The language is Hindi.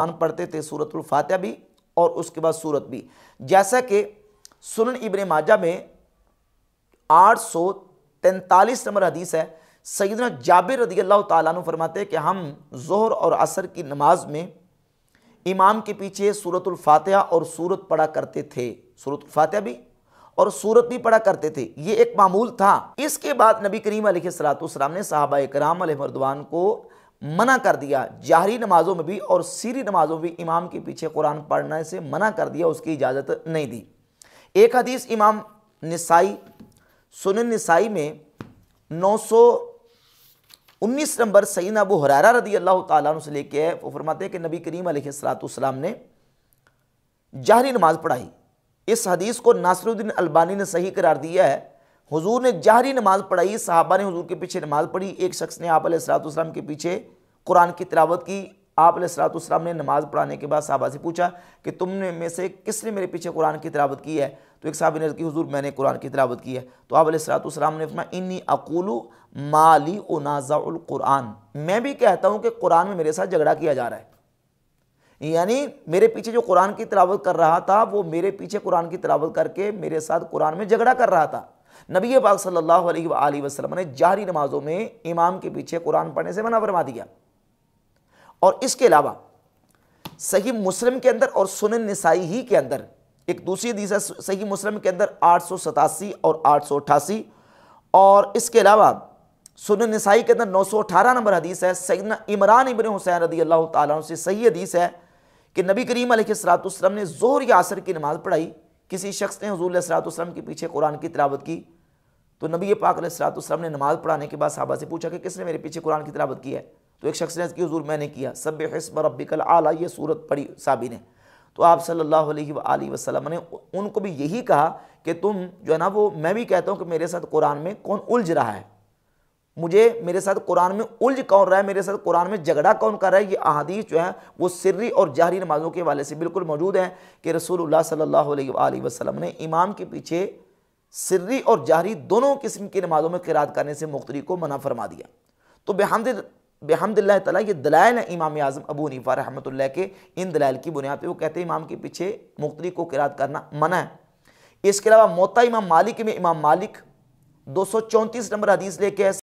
कुरान पढ़ते थे सूरतुल फातिहा भी और उसके बाद सूरत भी जैसा कि सुन इबन माजा में आठ सौ तैंतालीस नंबर हदीस है सैदना जाबिर रदी अल्लाह तु फरमाते कि हम जहर और असर की नमाज में इमाम के पीछे सूरतुल फातिहा और सूरत पढ़ा करते थे सूरत फातिहा भी और सूरत भी पढ़ा करते थे ये एक मामूल था इसके बाद नबी करीम सलातम ने साहबा कराम मरदवान को मना कर दिया जाहरी नमाज़ों में भी और सीरी नमाज़ों में भी इमाम के पीछे कुरान पढ़ने से मना कर दिया उसकी इजाज़त नहीं दी एक हदीस इमाम नसाई सुन नसाई में नौ सौ उन्नीस नंबर सईन अबू हरारा रदी अल्लाह तु से लेके वो फरमाते हैं कि नबी करीम सलातम ने जाहरी नमाज़ पढ़ाई इस हदीस को नासरुद्दीन अलबानी ने सही करार दिया है हुजूर ने जहरी नमाज पढ़ाई साहबा ने हुजूर के पीछे नमाज पढ़ी एक शख्स ने आप सलाम के पीछे कुरान की तिलावत की आप सलाम ने नमाज पढ़ाने के बाद साहबा से पूछा कि तुमने में से किसने मेरे पीछे कुरान की तिलावत की है तो एक साहब ने की हुजूर मैंने कुरान की तिलावत की है तो आप सलाम ने फरमाया इन्नी अकूलू माली उनाज़ाकुरान मैं भी कहता हूँ कि कुरान में मेरे साथ झगड़ा किया जा रहा है यानी मेरे पीछे जो कुरान की तिलावत कर रहा था वो मेरे पीछे कुरान की तिलावत करके मेरे साथ कुरान में झगड़ा कर रहा था नबी पाक सल्लल्लाहु अलैहि वसल्लम ने जारी नमाजों में इमाम के पीछे कुरान पढ़ने से मना फरमा दिया और इसके अलावा सही मुस्लिम के अंदर और सुन नसाई ही के अंदर एक दूसरी हदीस है सही मुस्लिम के अंदर आठ और आठ और इसके अलावा सुन नसाई के अंदर 918 नंबर हदीस है सैदना इमरान इबन हुसैन रदी अल्लाह तला से सही हदीस है कि नबी करीम सलाम ने जोहर या असर की नमाज़ पढ़ाई किसी शख्स ने हजूर वसलम के पीछे कुरान की तलावत की तो नबी पाक सलाम ने नमाज़ पढ़ाने के बाद साहबा से पूछा कि किसने मेरे पीछे कुरान की तलावत की है तो एक शख्स ने इसकी हजूर मैंने किया सब हस्ब रबिकल आला ये सूरत पढ़ी साबी ने तो आप सल्लल्लाहु अलैहि वसल्लम ने उनको भी यही कहा कि तुम जो है ना वो मैं भी कहता हूँ कि मेरे साथ कुरान में कौन उलझ रहा है मुझे मेरे साथ कुरान में उलझ कौन रहा है मेरे साथ कुरान में झगड़ा कौन कर रहा है ये अहदीस जो है वो सर्री और जहरी नमाजों के वाले से बिल्कुल मौजूद है कि रसूलुल्लाह सल्लल्लाहु अलैहि वसल्लम ने इमाम के पीछे सर्री और जहरी दोनों किस्म की नमाजों में किरात करने से मुख्तरी को मना फरमा दिया तो बेहमद बेहमदिल्ला तला ये दलाइल है इमाम आज़म अबू नीफा रहमत के इन दलाइल की बुनियाद पर वो कहते हैं इमाम के पीछे मुख्तरी को किरात करना मना है इसके अलावा मोता इमाम मालिक में इमाम मालिक दो सौ चौंतीस नंबर हदीस लेके